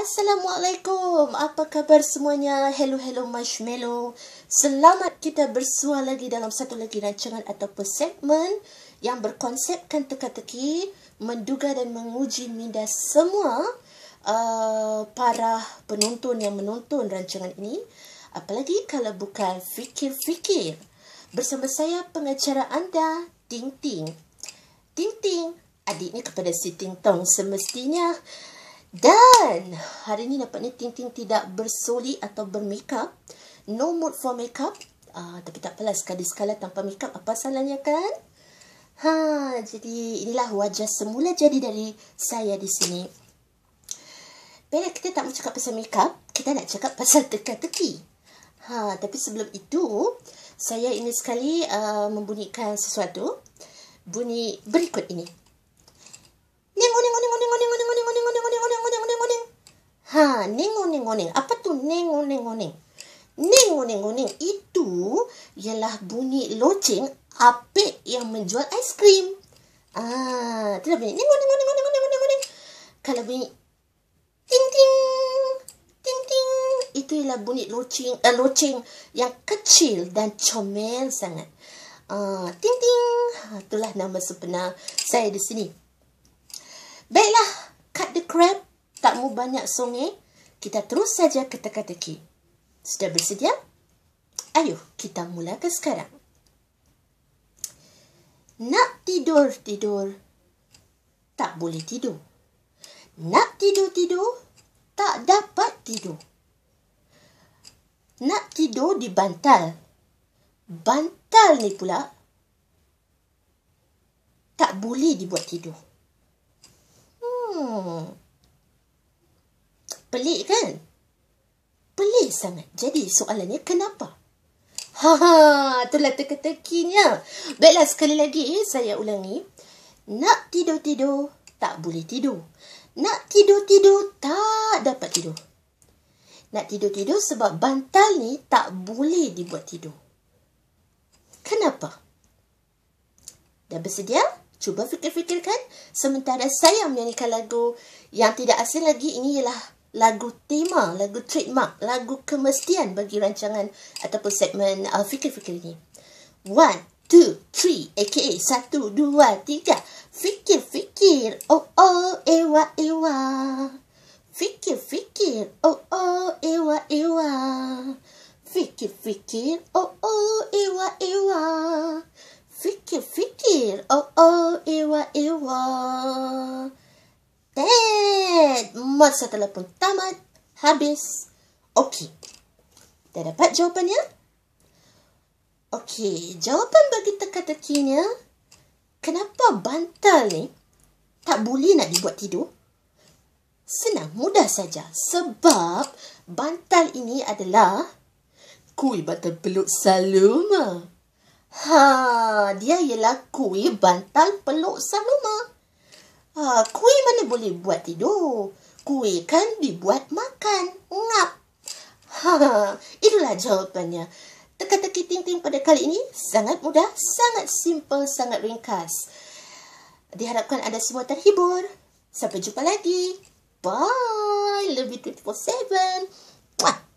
Assalamualaikum. Apa khabar semuanya? Hello hello marshmallow. Selamat kita bersua lagi dalam satu lagi rancangan atau segmen yang berkonsepkan teka-teki menduga dan menguji minda semua uh, para penonton yang menonton rancangan ini. Apalagi kalau bukan fikir-fikir. Bersama saya pengacara anda Ting Ting. Ting Ting, adik adiknya kepada si Ting Tong semestinya. Dan hari ni dapatnya Ting-Ting tidak bersoli atau bermakeup. No mood for makeup. Uh, tapi tak apalah sekali-sekala tanpa makeup apa salahnya kan? Ha, jadi inilah wajah semula jadi dari saya di sini. Baiklah, kita tak mau cakap pasal makeup. Kita nak cakap pasal teka-teki. Ha, tapi sebelum itu, saya ini sekali uh, membunyikan sesuatu. Bunyi berikut ini. ninguning neng, Apa tu neng? nguning ninguning neng itu ialah bunyi loceng apik yang menjual aiskrim. Ah, itu bunyi ninguning-nguning-nguning-nguning-nguning. Kalau bunyi ting-ting, ting-ting, itu ialah bunyi loceng, uh, loceng yang kecil dan comel sangat. Ah, ting-ting, ah, itulah nama sebenar saya di sini. Baiklah, cut the crab. Tak mu banyak songek kita terus saja ke teka-teki. Sudah bersedia? Ayo kita mula ke sekarang. Nak tidur, tidur. Tak boleh tidur. Nak tidur, tidur. Tak dapat tidur. Nak tidur di bantal. Bantal ni pula. Tak boleh dibuat tidur. Hmm. Pelik kan? Pelik sangat. Jadi soalannya kenapa? haha ha, ha teka-tekinya. Baiklah sekali lagi eh, saya ulangi. Nak tidur-tidur, tak boleh tidur. Nak tidur-tidur, tak dapat tidur. Nak tidur-tidur sebab bantal ni tak boleh dibuat tidur. Kenapa? Dah bersedia? Cuba fikir-fikirkan. Sementara saya menyanyikan lagu yang tidak asing lagi ini ialah lagu tema, lagu trademark, lagu kemestian bagi rancangan ataupun segmen uh, fikir-fikir ini. One, two, three, aka satu, dua, tiga. Fikir-fikir, oh oh, ewa ewa. Fikir-fikir, oh oh, ewa ewa. Fikir-fikir, oh oh, ewa ewa. Fikir-fikir, oh oh, ewa ewa. Fikir, fikir, oh, oh, ewa, ewa dan mod telah pun tamat, habis. Okey. Dah dapat jawapannya? Okey, jawapan bagi teka-tekinya, kenapa bantal ni tak boleh nak dibuat tidur? Senang, mudah saja. Sebab bantal ini adalah kuih bantal peluk saluma. Ha, dia ialah kuih bantal peluk saluma. Ah, kuih mana boleh buat tidur? Kuih kan dibuat makan. Ngap. Ha, itulah jawapannya. Teka-teki ting-ting pada kali ini sangat mudah, sangat simple, sangat ringkas. Diharapkan anda semua terhibur. Sampai jumpa lagi. Bye. Love Lebih 24-7. Mwah.